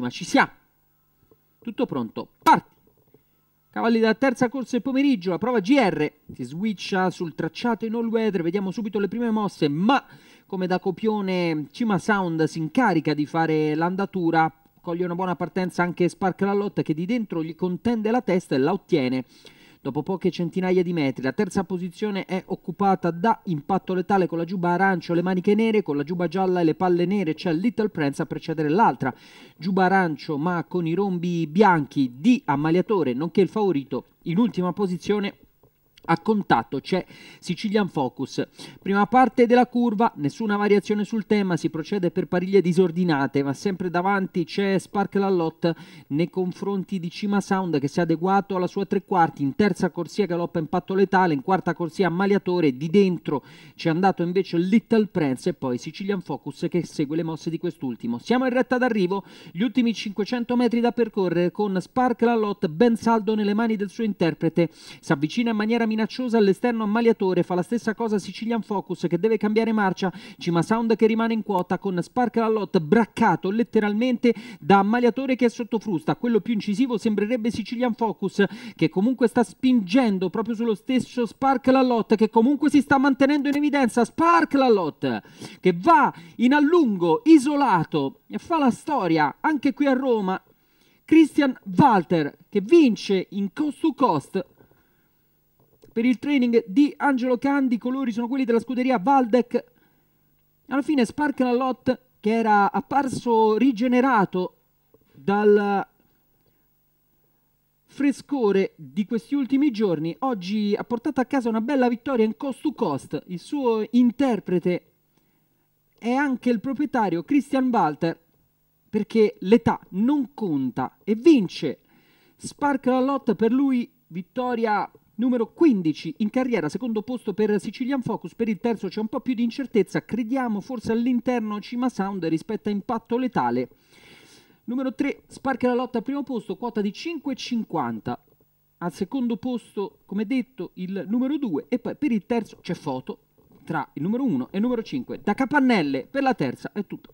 ma ci siamo. Tutto pronto, parti! Cavalli della terza corsa del pomeriggio, la prova GR, si switcha sul tracciato in all weather, vediamo subito le prime mosse, ma come da copione Cima Sound si incarica di fare l'andatura, coglie una buona partenza anche Spark la lotta che di dentro gli contende la testa e la ottiene. Dopo poche centinaia di metri la terza posizione è occupata da Impatto Letale con la giuba arancio e le maniche nere, con la giuba gialla e le palle nere c'è Little Prince a precedere l'altra. Giuba arancio ma con i rombi bianchi di ammaliatore, nonché il favorito in ultima posizione a contatto c'è Sicilian Focus. Prima parte della curva, nessuna variazione sul tema, si procede per pariglie disordinate, ma sempre davanti c'è Spark Lallot nei confronti di Cima Sound che si è adeguato alla sua tre quarti, in terza corsia galoppa impatto letale, in quarta corsia ammaliatore, di dentro c'è andato invece Little Prince e poi Sicilian Focus che segue le mosse di quest'ultimo. Siamo in retta d'arrivo, gli ultimi 500 metri da percorrere con Spark Lallot ben saldo nelle mani del suo interprete, si avvicina in maniera minacciosa all'esterno ammaliatore, fa la stessa cosa Sicilian Focus che deve cambiare marcia, Cima Sound che rimane in quota con Spark la Lot braccato letteralmente da ammaliatore che è sotto frusta, quello più incisivo sembrerebbe Sicilian Focus che comunque sta spingendo proprio sullo stesso Spark la Lot che comunque si sta mantenendo in evidenza, Spark la Lot che va in allungo isolato e fa la storia anche qui a Roma Christian Walter che vince in cost to cost per il training di Angelo Candi, i colori sono quelli della scuderia Valdec. Alla fine Spark Lallot, che era apparso rigenerato dal frescore di questi ultimi giorni, oggi ha portato a casa una bella vittoria in cost to cost. Il suo interprete è anche il proprietario Christian Walter, perché l'età non conta e vince. Spark la per lui, vittoria Numero 15 in carriera, secondo posto per Sicilian Focus, per il terzo c'è un po' più di incertezza, crediamo forse all'interno Cima Sound rispetto a Impatto Letale. Numero 3 Spark la lotta al primo posto, quota di 5,50. Al secondo posto, come detto, il numero 2 e poi per il terzo c'è Foto tra il numero 1 e il numero 5. Da Capannelle per la terza è tutto.